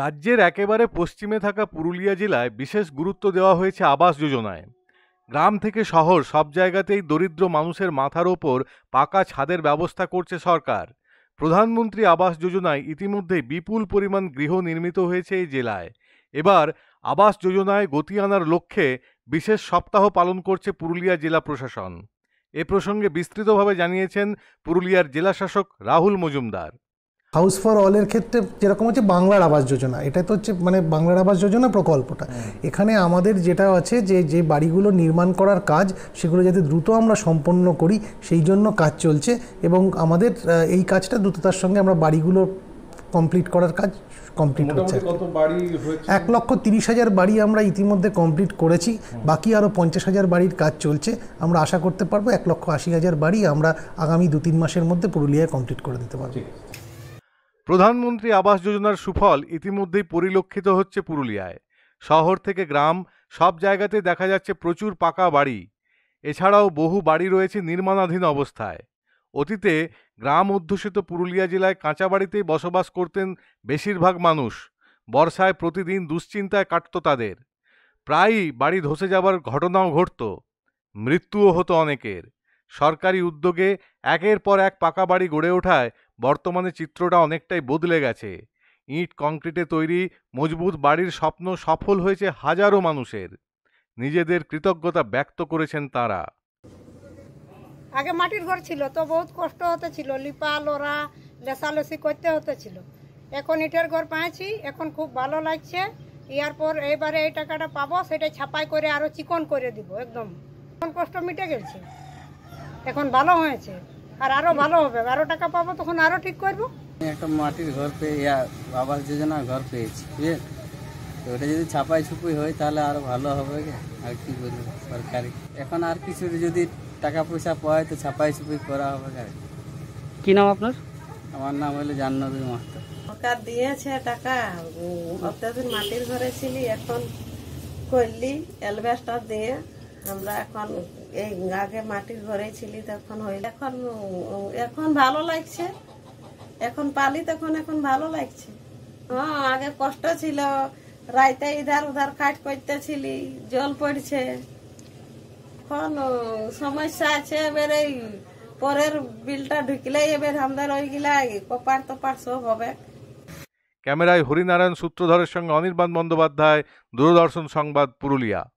রাজ্যের একেবারে পশ্চিমে থাকা পুরুলিয়া জেলায় বিশেষ গুরুত্ব দেওয়া হয়েছে আবাস যোজনায় গ্রাম থেকে শহর সব জায়গাতেই দরিদ্র মানুষের মাথার ওপর পাকা ছাদের ব্যবস্থা করছে সরকার প্রধানমন্ত্রী আবাস যোজনায় ইতিমধ্যে বিপুল পরিমাণ গৃহ নির্মিত হয়েছে এই জেলায় এবার আবাস যোজনায় গতি আনার লক্ষ্যে বিশেষ সপ্তাহ পালন করছে পুরুলিয়া জেলা প্রশাসন এ প্রসঙ্গে বিস্তৃতভাবে জানিয়েছেন পুরুলিয়ার জেলাশাসক রাহুল মজুমদার হাউস ফর অলের ক্ষেত্রে যেরকম হচ্ছে বাংলার আবাস যোজনা এটা তো হচ্ছে মানে বাংলার আবাস যোজনা প্রকল্পটা এখানে আমাদের যেটা আছে যে যে বাড়িগুলো নির্মাণ করার কাজ সেগুলো যাতে দ্রুত আমরা সম্পন্ন করি সেই জন্য কাজ চলছে এবং আমাদের এই কাজটা দ্রুততার সঙ্গে আমরা বাড়িগুলো কমপ্লিট করার কাজ কমপ্লিট হচ্ছে এক লক্ষ তিরিশ হাজার বাড়ি আমরা ইতিমধ্যে কমপ্লিট করেছি বাকি আরও পঞ্চাশ হাজার বাড়ির কাজ চলছে আমরা আশা করতে পারবো এক লক্ষ আশি হাজার বাড়ি আমরা আগামী দু তিন মাসের মধ্যে পুরুলিয়ায় কমপ্লিট করে দিতে পারবো প্রধানমন্ত্রী আবাস যোজনার সুফল ইতিমধ্যেই পরিলক্ষিত হচ্ছে পুরুলিয়ায় শহর থেকে গ্রাম সব জায়গাতে দেখা যাচ্ছে প্রচুর পাকা বাড়ি এছাড়াও বহু বাড়ি রয়েছে নির্মাণাধীন অবস্থায় অতীতে গ্রাম অধ্যুষিত পুরুলিয়া জেলায় কাঁচা বাড়িতেই বসবাস করতেন বেশিরভাগ মানুষ বর্ষায় প্রতিদিন দুশ্চিন্তায় কাটত তাদের প্রায়ই বাড়ি ধসে যাবার ঘটনাও ঘটত মৃত্যুও হতো অনেকের সরকারি উদ্যোগে একের পর এক পাকা বাড়ি গড়ে ওঠায় বর্তমানে চিত্রটা অনেকটাই বদলে গেছে ইট কংক্রিটে তৈরি মজবুত বাড়ির স্বপ্ন সফল হয়েছে হাজারো মানুষের নিজেদের কৃতজ্ঞতা ব্যক্ত করেছেন তারা আগে মাটির ঘর ছিল তো বহুত কষ্ট হতে ছিল লিপা লোরা লেসালেসি করতে হতে ছিল এখন ইটের ঘর পাঁচি এখন খুব ভালো লাগছে ইয়ার পর এবারে এই টাকাটা পাবো সেটা ছাপাই করে আরো চিকন করে দিব একদম কষ্ট মিটে গেছে এখন ভালো হয়েছে আর আরো ভালো হবে আরো টাকা পাবো তখন আরো ঠিক করবো একটা মাটির ঘর পেয়ে ইয়া আবাস যোজনা ঘর পেয়েছি বুঝলেন ওটা যদি ছাপাই ছুপুই হয় তাহলে আরো ভালো হবে আর কি বলবো সরকারি এখন আর কিছু যদি টাকা পয়সা পায় তো ছাপাই ছুপুই করা হবে আর কি নাম আপনার আমার নাম হলো জাহ্নবী মাস্টার সরকার দিয়েছে টাকা অত্যাধিক মাটির ঘরে ছিলি এখন করলি অ্যালভেস্টার দিয়ে আমরা এখন এই আগে মাটির ঘরে ছিলি তখন হইলে এখন এখন ভালো লাগছে এখন পালি তখন এখন ভালো লাগছে হ্যাঁ আগে কষ্ট ছিল রাইতে ইধার উধার কাট করতেছিলি জল পড়ছে এখন সমস্যা আছে এবার এই পরের বিলটা ঢুকলেই এবার আমাদের গিলা কপার তোপাট সব হবে ক্যামেরায় হরিনারায়ণ সূত্রধরের সঙ্গে অনির্বাণ বন্দ্যোপাধ্যায় দূরদর্শন সংবাদ পুরুলিয়া